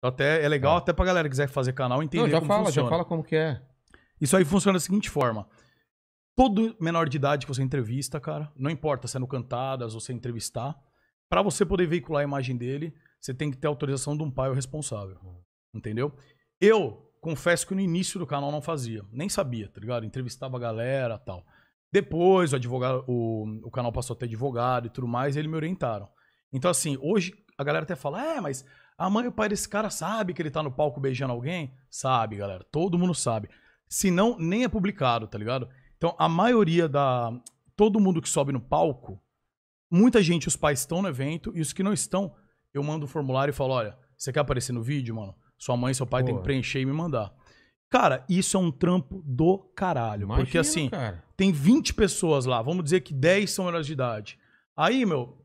Então, até, é legal é. até pra galera que quiser fazer canal entender Não, já como fala, funciona. já fala como que é. Isso aí funciona da seguinte forma. Todo menor de idade que você entrevista, cara, não importa sendo é Cantadas ou se é entrevistar, para você poder veicular a imagem dele, você tem que ter autorização de um pai ou responsável. Entendeu? Eu confesso que no início do canal não fazia. Nem sabia, tá ligado? Entrevistava a galera tal. Depois o advogado, o, o canal passou a ter advogado e tudo mais, e eles me orientaram. Então, assim, hoje a galera até fala, é, mas a mãe e o pai desse cara sabe que ele tá no palco beijando alguém? Sabe, galera. Todo mundo sabe. Se não, nem é publicado, tá ligado? Então, a maioria da. Todo mundo que sobe no palco, muita gente, os pais estão no evento, e os que não estão, eu mando um formulário e falo: olha, você quer aparecer no vídeo, mano? Sua mãe e seu pai Pô. tem que preencher e me mandar. Cara, isso é um trampo do caralho. Imagina, porque assim, cara. tem 20 pessoas lá, vamos dizer que 10 são menores de idade. Aí, meu,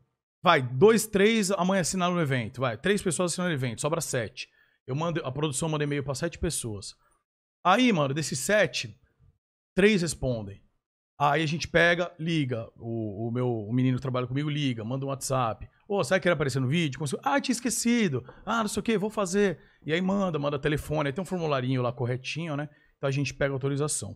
Vai, dois, três amanhã assinaram o evento. Vai, três pessoas assinaram o evento, sobra sete. Eu mando, a produção manda e-mail para sete pessoas. Aí, mano, desses sete, três respondem. Aí a gente pega, liga. O, o meu o menino que trabalha comigo liga, manda um WhatsApp. Ô, oh, sabe que era aparecer no vídeo? Consigo... Ah, tinha esquecido. Ah, não sei o que, vou fazer. E aí manda, manda telefone. Aí tem um formularinho lá corretinho, né? Então a gente pega a autorização.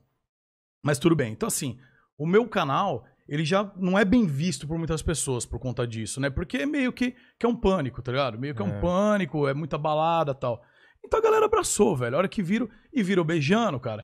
Mas tudo bem. Então, assim, o meu canal, ele já não é bem visto por muitas pessoas por conta disso, né? Porque é meio que, que é um pânico, tá ligado? Meio que é, é um pânico, é muita balada tal. Então a galera abraçou, velho. A hora que viram, e virou beijando, cara.